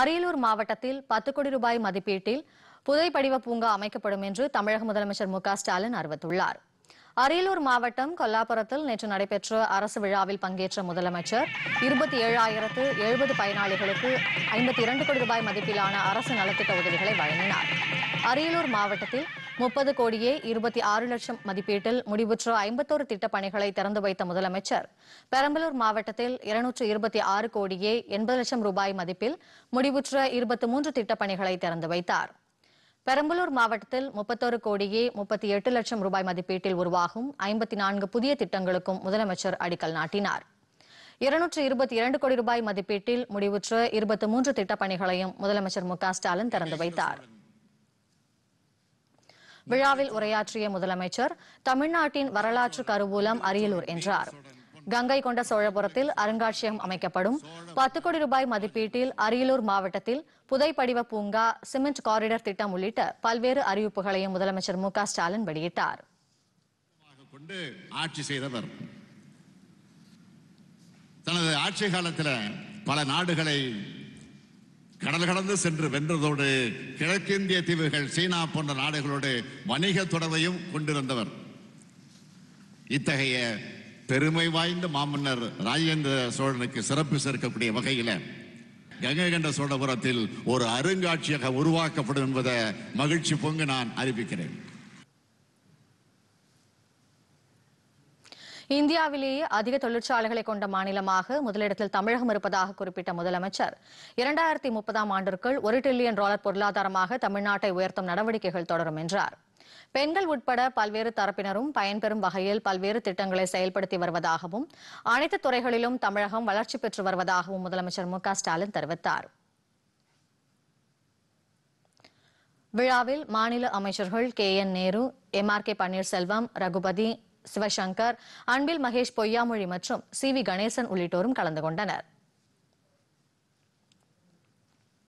அரியலூர் மாவட்டத்தில் பத்து கோடி ரூபாய் மதிப்பீட்டில் புதைப்படிவ பூங்கா அமைக்கப்படும் என்று தமிழக முதலமைச்சர் மு ஸ்டாலின் அறிவித்துள்ளார் அரியலூர் மாவட்டம் கொல்லாபுரத்தில் நேற்று நடைபெற்ற அரசு விழாவில் பங்கேற்ற முதலமைச்சர் இருபத்தி ஏழாயிரத்து எழுபது பயனாளிகளுக்கு ஐம்பத்தி இரண்டு கோடி ரூபாய் மதிப்பிலான அரசு நலத்திட்ட உதவிகளை வழங்கினார் அரியலூர் மாவட்டத்தில் முப்பது கோடியே இருபத்தி ஆறு லட்சம் மதிப்பீட்டில் முடிவுற்ற ஐம்பத்தோரு திட்டப் பணிகளை திறந்து வைத்த முதலமைச்சர் பெரம்பலூர் மாவட்டத்தில் இருநூற்று இருபத்தி ஆறு கோடியே எண்பது லட்சம் ரூபாய் மதிப்பில் முடிவுற்ற இருபத்தி மூன்று திட்டப் பணிகளை திறந்து வைத்தார் பெரம்பலூர் மாவட்டத்தில் முப்பத்தோரு கோடியே முப்பத்தி எட்டு லட்சம் ரூபாய் மதிப்பீட்டில் உருவாகும் ஐம்பத்தி நான்கு புதிய திட்டங்களுக்கும் முதலமைச்சர் அடிக்கல் நாட்டினார் இருநூற்று இருபத்தி இரண்டு கோடி ரூபாய் மதிப்பீட்டில் முடிவுற்ற இருபத்தி மூன்று திட்டப்பணிகளையும் முதலமைச்சர் மு ஸ்டாலின் திறந்து வைத்தாா் விழாவில் உரையாற்றிய முதலமைச்சர் தமிழ்நாட்டின் வரலாற்று கருவூலம் அரியலூர் என்றார் கங்கை கொண்ட சோழபுரத்தில் அருங்காட்சியகம் அமைக்கப்படும் பத்து கோடி ரூபாய் மதிப்பீட்டில் அரியலூர் மாவட்டத்தில் புதைப்படிவ பூங்கா சிமெண்ட் காரிடர் திட்டம் உள்ளிட்ட பல்வேறு அறிவிப்புகளையும் முதலமைச்சர் மு ஸ்டாலின் வெளியிட்டார் ஆட்சி செய்தவர் தனது ஆட்சி காலத்தில் பல நாடுகளை கடல் கடந்து சென்று வென்றதோடு கிழக்கிந்திய தீவுகள் சீனா போன்ற நாடுகளோடு வணிக தொடர்பையும் கொண்டிருந்தவர் இத்தகைய பெருமை வாய்ந்த மாமன்னர் ராஜேந்திர சோழனுக்கு சிறப்பு சேர்க்கக்கூடிய வகையில் கங்கை கண்ட சோழபுரத்தில் ஒரு அருங்காட்சியகம் உருவாக்கப்படும் என்பதை மகிழ்ச்சி பொங்கு நான் அறிவிக்கிறேன் இந்தியாவிலேயே அதிக தொழிற்சாலைகளை கொண்ட மாநிலமாக முதலிடத்தில் தமிழகம் இருப்பதாக குறிப்பிட்ட முதலமைச்சர் இரண்டாயிரத்தி முப்பதாம் ஆண்டிற்குள் ஒரு டிரில்லியன் டாலர் பொருளாதாரமாக தமிழ்நாட்டை உயர்த்தும் நடவடிக்கைகள் தொடரும் என்றார் பெண்கள் உட்பட பல்வேறு தரப்பினரும் பயன்பெறும் வகையில் பல்வேறு திட்டங்களை செயல்படுத்தி வருவதாகவும் அனைத்து துறைகளிலும் தமிழகம் வளர்ச்சி பெற்று வருவதாகவும் முதலமைச்சர் மு ஸ்டாலின் தெரிவித்தார் விழாவில் மாநில அமைச்சர்கள் K N Nehru M R K Panneerselvam Ragupathy Sivasankar Anbil Mahesh Poyyamozhi மற்றும் சி வி கணேசன் உள்ளிட்டோரும் கலந்து கொண்டனர்